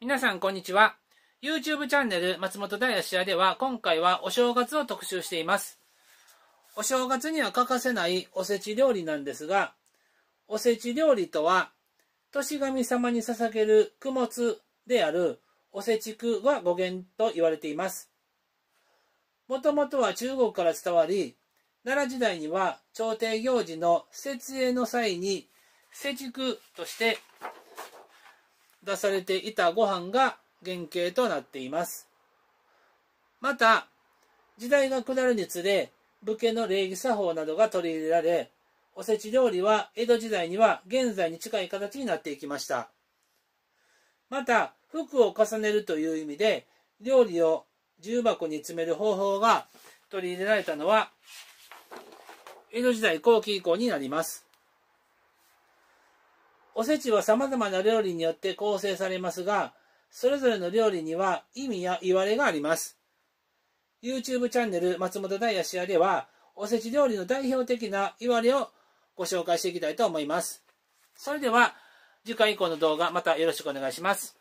皆さんこんにちは。YouTube チャンネル松本大吉屋では今回はお正月を特集しています。お正月には欠かせないおせち料理なんですが、おせち料理とは、年神様に捧げる供物であるおせちくが語源と言われています。もともとは中国から伝わり、奈良時代には朝廷行事の設営の際に、世畜として出されていたご飯が原型となっています。また、時代が下るにつれ、武家の礼儀作法などが取り入れられ、おせち料理は江戸時代には現在に近い形になっていきました。また、服を重ねるという意味で、料理を重箱に詰める方法が取り入れられたのは、江戸時代後期以降になります。おせちは様々な料理によって構成されますが、それぞれの料理には意味や言われがあります。YouTube チャンネル松本大也屋では、おせち料理の代表的な言われをご紹介していきたいと思います。それでは、次回以降の動画またよろしくお願いします。